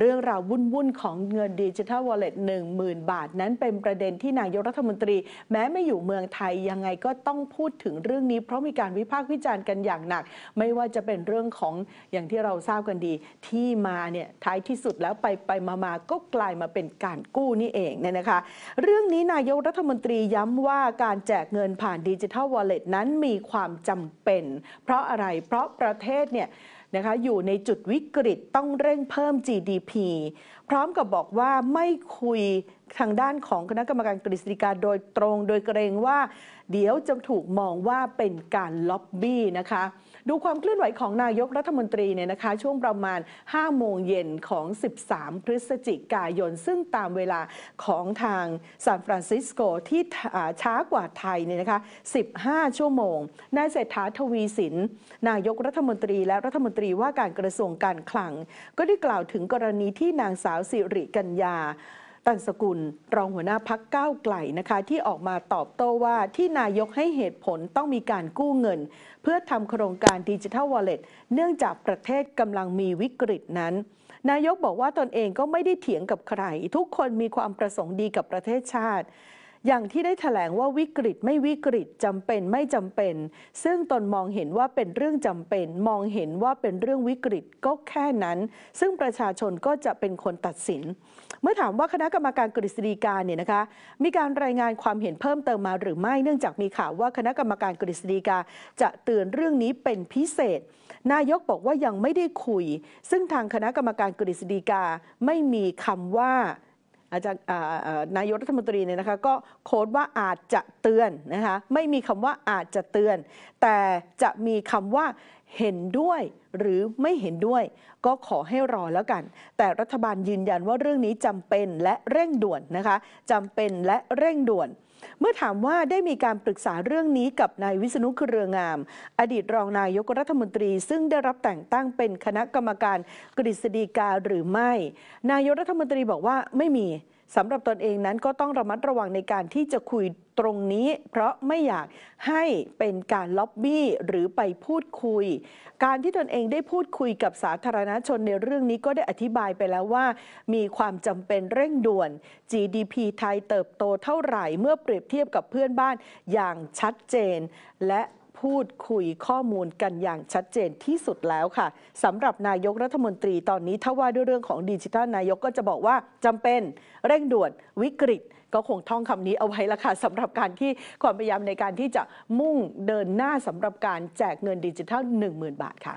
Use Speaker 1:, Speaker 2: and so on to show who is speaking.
Speaker 1: เรื่องราววุ่น ๆ ของเงินดิจิทัลวอลเล็ตหนึ่งหมื่นบาทนั้นเป็นประเด็นที่นายกรัฐมนตรีแม้ไม่อยู่เมืองไทยยังไงก็ต้องพูดถึงเรื่องนี้ เพราะมีการวิพากษ์วิจารณ์กันอย่างหนัก ไม่ว่าจะเป็นเรื่องของอย่างที่เราทราบกันดี ที่มาเนี่ยท้ายที่สุดแล้วไปไปมามาก็กลายมาเป็นการกู้นี่เองเนี่ยนะคะเรื่องนี้ นายกรัฐมนตรีย้ำว่าการแจกเงินผ่านดิจิทัลวอลเล็ตนั้นมีความจำเป็นเพราะอะไรเพราะประเทศเนี่ยนะคะอยู่ในจุดวิกฤตต้องเร่งเพิ่ม GDP พร้อมกับบอกว่าไม่คุยทางด้านของคณะกรรมการกฤษฎีกาโดยตรงโดยเกรงว่าเดี๋ยวจะถูกมองว่าเป็นการล็อบบี้นะคะ ดูความเคลื่อนไหวของนายกรัฐมนตรีเนี่ยนะคะช่วงประมาณ 5 โมงเย็นของ 13 พฤศจิกายน ซึ่งตามเวลาของทางซานฟรานซิสโกที่ช้ากว่าไทยเนี่ยนะคะ15 ชั่วโมงนายเศรษฐาทวีสินนายกรัฐมนตรีและรัฐมนตรีรีว่าการกระทรวงการคลัง ก็ได้กล่าวถึงกรณีที่นางสาวสิริกัญญาตันสกุลรองหัวหน้าพักก้าวไกลนะคะ ที่ออกมาตอบโต้ว่าที่นายกให้เหตุผลต้องมีการกู้เงิน เพื่อทำโครงการดิจิทัลวอลเล็ตเนื่องจากประเทศกำลังมีวิกฤตนั้น นายกบอกว่าตนเองก็ไม่ได้เถียงกับใคร ทุกคนมีความประสงค์ดีกับประเทศชาติอย่างที่ได้ถแถลงว่าวิกฤตไม่วิกฤตจำเป็นไม่จำเป็น ซึ่งตนมองเห็นว่าเป็นเรื่องจำเป็น มองเห็นว่าเป็นเรื่องวิกฤตก็แค่นั้น ซึ่งประชาชนก็จะเป็นคนตัดสิน เมื่อถามว่าคณะกรรมการกฤษฎีกาเนี่ยนะคะมีการรายงานความเห็นเพิ่มเติมมาหรือไม่เนื่องจากมีข่าวว่าคณะกรรมการกฤษฎีกาจะเตือนเรื่องนี้เป็นพิเศษ นายกบอกว่ายังไม่ได้คุย ซึ่งทางคณะกรรมการกฤษฎีกาไม่มีคำว่าาจารย์นายกรัฐมนตรีเนี่ยนะคะก็โค้ดว่าอาจจะเตือนนะคะไม่มีคำว่าอาจจะเตือน แต่จะมีคำว่าเห็นด้วยหรือไม่เห็นด้วย ก็ขอให้รอแล้วกัน แต่รัฐบาลยืนยันว่าเรื่องนี้จำเป็นและเร่งด่วนนะคะจำเป็นและเร่งด่วน เมื่อถามว่าได้มีการปรึกษาเรื่องนี้กับนายวิษณุเครืองาม อดีตรองนายกรัฐมนตรีซึ่งได้รับแต่งตั้งเป็นคณะกรรมการกฤษฎีกาหรือไม่ นายกรัฐมนตรีบอกว่าไม่มีสำหรับตนเองนั้นก็ต้องระมัดระวังในการที่จะคุยตรงนี้ เพราะไม่อยากให้เป็นการล็อบบี้หรือไปพูดคุย การที่ตนเองได้พูดคุยกับสาธารณชนในเรื่องนี้ก็ได้อธิบายไปแล้วว่า มีความจำเป็นเร่งด่วน GDP ไทยเติบโตเท่าไหร่เมื่อเปรียบเทียบกับเพื่อนบ้านอย่างชัดเจน และพูดคุยข้อมูลกันอย่างชัดเจนที่สุดแล้วค่ะสำหรับนายกรัฐมนตรีตอนนี้ ถ้าว่าด้วยเรื่องของดิจิทัลนายกก็จะบอกว่าจำเป็นเร่งด่วนวิกฤต ก็คงท่องคำนี้เอาไว้ละค่ะสำหรับการที่ความพยายามในการที่จะมุ่งเดินหน้าสำหรับการแจกเงินดิจิทัล10,000 บาทค่ะ